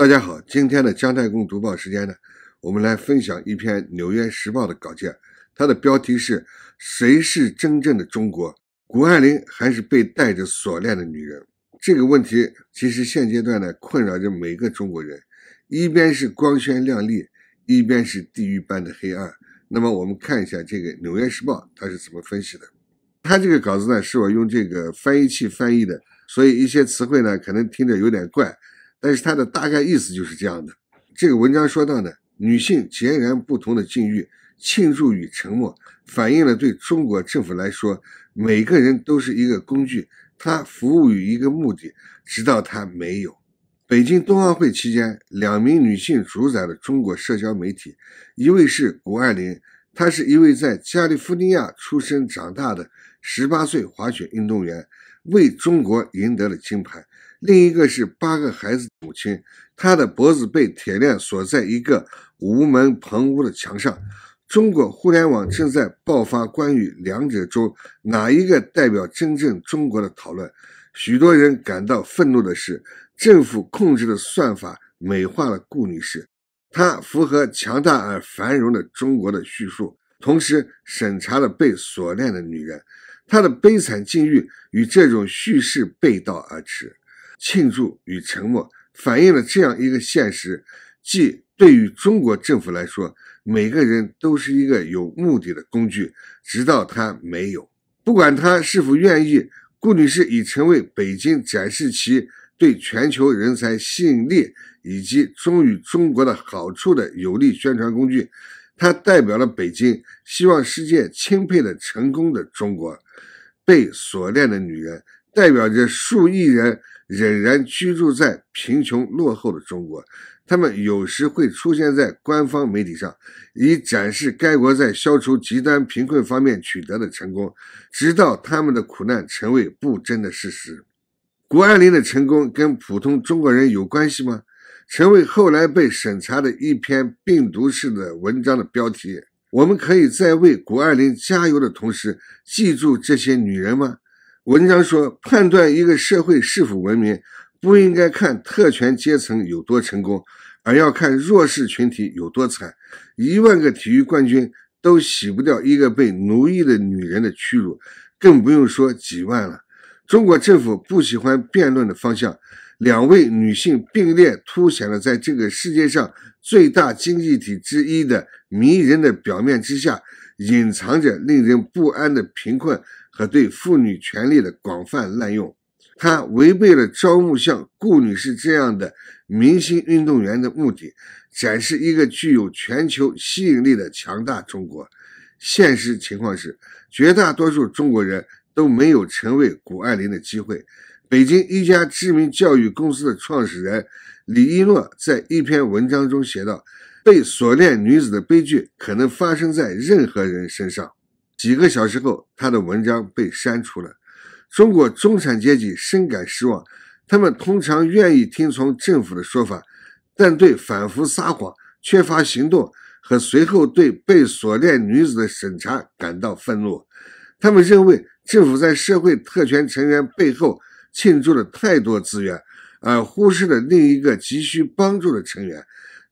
大家好，今天的姜太公读报时间呢，我们来分享一篇《纽约时报》的稿件，它的标题是“谁是真正的中国？谷爱凌还是被戴着锁链的女人？”这个问题其实现阶段呢，困扰着每个中国人。一边是光鲜亮丽，一边是地狱般的黑暗。那么我们看一下这个《纽约时报》它是怎么分析的。它这个稿子呢，是我用这个翻译器翻译的，所以一些词汇呢，可能听着有点怪。但是它的大概意思就是这样的。这个文章说到呢，女性截然不同的境遇，庆祝与沉默，反映了对中国政府来说，每个人都是一个工具，它服务于一个目的，直到它没有。北京冬奥会期间，两名女性主宰了中国社交媒体，一位是谷爱凌，她是一位在加利福尼亚出生长大的十八岁滑雪运动员，为中国赢得了金牌。另一个是八个孩子的母亲，她的脖子被铁链锁在一个无门棚屋的墙上。中国互联网正在爆发关于两者中哪一个代表真正中国的讨论。许多人感到愤怒的是，政府控制的算法美化了顾女士，她符合强大而繁荣的中国的叙述，同时审查了被锁链的女人，她的悲惨境遇与这种叙事背道而驰。庆祝与沉默反映了这样一个现实，即对于中国政府来说，每个人都是一个有目的的工具，直到他没有，不管他是否愿意。顾女士已成为北京展示其对全球人才吸引力以及忠于中国的好处的有力宣传工具。她代表了北京希望世界钦佩的成功的中国，被锁链的女人。代表着数亿人仍然居住在贫穷落后的中国，他们有时会出现在官方媒体上，以展示该国在消除极端贫困方面取得的成功，直到他们的苦难成为不争的事实。谷爱凌的成功跟普通中国人有关系吗？成为后来被审查的一篇病毒式的文章的标题。我们可以在为谷爱凌加油的同时，记住这些女人吗？文章说，判断一个社会是否文明，不应该看特权阶层有多成功，而要看弱势群体有多惨。一万个体育冠军都洗不掉一个被奴役的女人的屈辱，更不用说几万了。中国政府不喜欢辩论的方向。两位女性并列，凸显了在这个世界上最大经济体之一的迷人的表面之下，隐藏着令人不安的贫困。和对妇女权利的广泛滥用，它违背了招募像顾女士这样的明星运动员的目的，展示一个具有全球吸引力的强大中国。现实情况是，绝大多数中国人都没有成为谷爱凌的机会。北京一家知名教育公司的创始人李一诺在一篇文章中写道：“被锁链女子的悲剧可能发生在任何人身上。”几个小时后，他的文章被删除了。中国中产阶级深感失望。他们通常愿意听从政府的说法，但对反复撒谎、缺乏行动和随后对被锁链女子的审查感到愤怒。他们认为政府在社会特权成员背后倾注了太多资源，而忽视了另一个急需帮助的成员。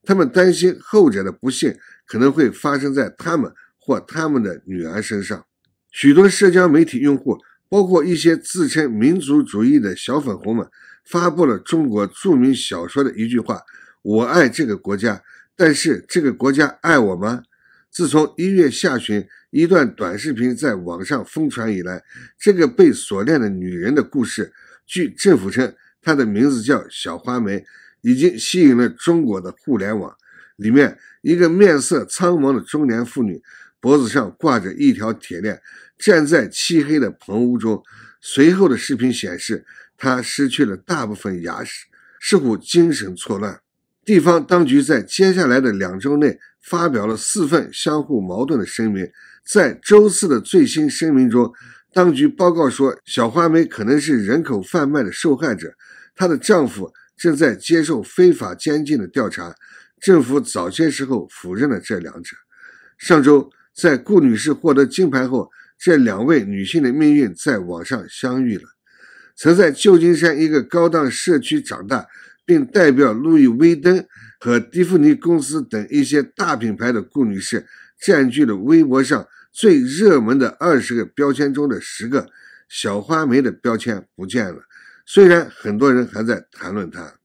他们担心后者的不幸可能会发生在他们。或他们的女儿身上，许多社交媒体用户，包括一些自称民族主义的小粉红们，发布了中国著名小说的一句话：“我爱这个国家，但是这个国家爱我吗？”自从一月下旬一段短视频在网上疯传以来，这个被锁链的女人的故事，据政府称，她的名字叫小花梅，已经吸引了中国的互联网。里面一个面色苍茫的中年妇女。脖子上挂着一条铁链，站在漆黑的棚屋中。随后的视频显示，他失去了大部分牙齿，似乎精神错乱。地方当局在接下来的两周内发表了四份相互矛盾的声明。在周四的最新声明中，当局报告说，小花梅可能是人口贩卖的受害者，她的丈夫正在接受非法监禁的调查。政府早些时候否认了这两者。上周。在顾女士获得金牌后，这两位女性的命运在网上相遇了。曾在旧金山一个高档社区长大，并代表路易威登和蒂芙尼公司等一些大品牌的顾女士，占据了微博上最热门的二十个标签中的十个。小花梅的标签不见了，虽然很多人还在谈论她。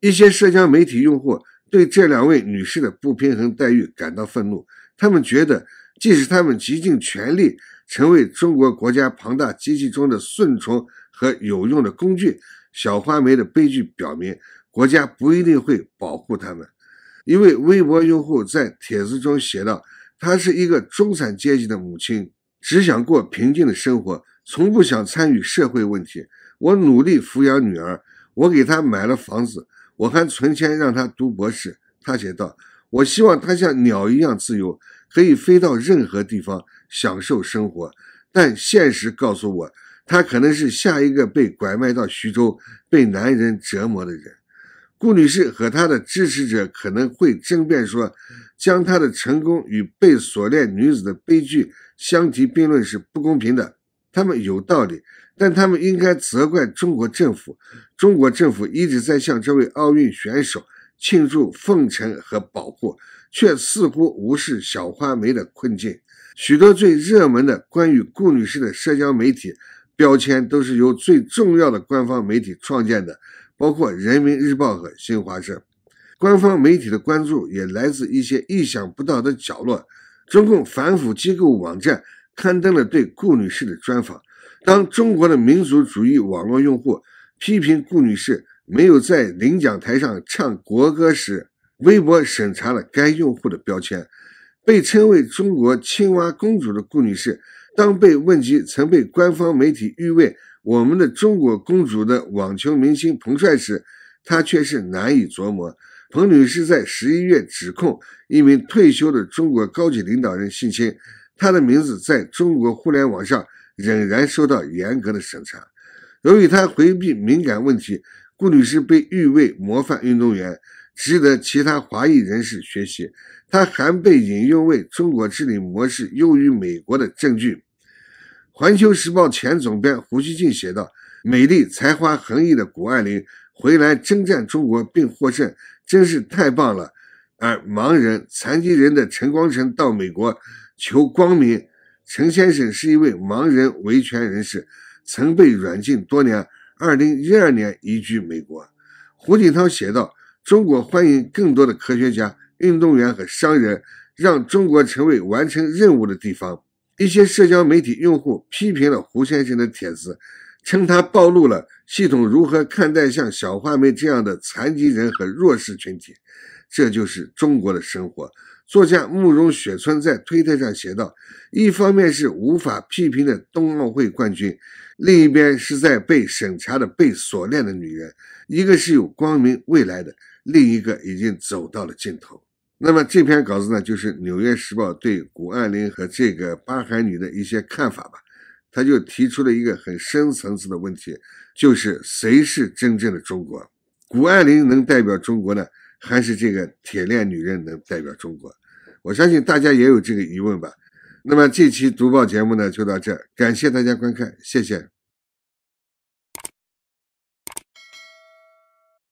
一些社交媒体用户对这两位女士的不平衡待遇感到愤怒，他们觉得。即使他们竭尽全力成为中国国家庞大机器中的顺从和有用的工具，小花梅的悲剧表明，国家不一定会保护他们。一位微博用户在帖子中写道：“她是一个中产阶级的母亲，只想过平静的生活，从不想参与社会问题。我努力抚养女儿，我给她买了房子，我还存钱让她读博士。”她写道：“我希望她像鸟一样自由。”可以飞到任何地方享受生活，但现实告诉我，他可能是下一个被拐卖到徐州、被男人折磨的人。顾女士和她的支持者可能会争辩说，将她的成功与被锁链女子的悲剧相提并论是不公平的。他们有道理，但他们应该责怪中国政府。中国政府一直在向这位奥运选手。庆祝奉承和保护，却似乎无视小花梅的困境。许多最热门的关于顾女士的社交媒体标签都是由最重要的官方媒体创建的，包括《人民日报》和新华社。官方媒体的关注也来自一些意想不到的角落。中共反腐机构网站刊登了对顾女士的专访。当中国的民族主义网络用户批评顾女士，没有在领奖台上唱国歌时，微博审查了该用户的标签。被称为“中国青蛙公主”的顾女士，当被问及曾被官方媒体誉为“我们的中国公主”的网球明星彭帅时，她却是难以琢磨。彭女士在十一月指控一名退休的中国高级领导人性侵，她的名字在中国互联网上仍然受到严格的审查。由于她回避敏感问题。顾女士被誉为模范运动员，值得其他华裔人士学习。她还被引用为中国治理模式优于美国的证据。《环球时报》前总编胡锡进写道：“美丽、才华横溢的谷爱凌回来征战中国并获胜，真是太棒了。”而盲人残疾人的陈光诚到美国求光明。陈先生是一位盲人维权人士，曾被软禁多年。二零一二年移居美国，胡锦涛写道：“中国欢迎更多的科学家、运动员和商人，让中国成为完成任务的地方。”一些社交媒体用户批评了胡先生的帖子，称他暴露了系统如何看待像小花妹这样的残疾人和弱势群体。这就是中国的生活。作家慕容雪村在推特上写道：“一方面是无法批评的冬奥会冠军，另一边是在被审查的、被锁链的女人。一个是有光明未来的，另一个已经走到了尽头。”那么这篇稿子呢，就是《纽约时报》对谷爱凌和这个巴海女的一些看法吧。他就提出了一个很深层次的问题，就是谁是真正的中国？谷爱凌能代表中国呢？还是这个铁链女人能代表中国，我相信大家也有这个疑问吧。那么这期读报节目呢，就到这，感谢大家观看，谢谢。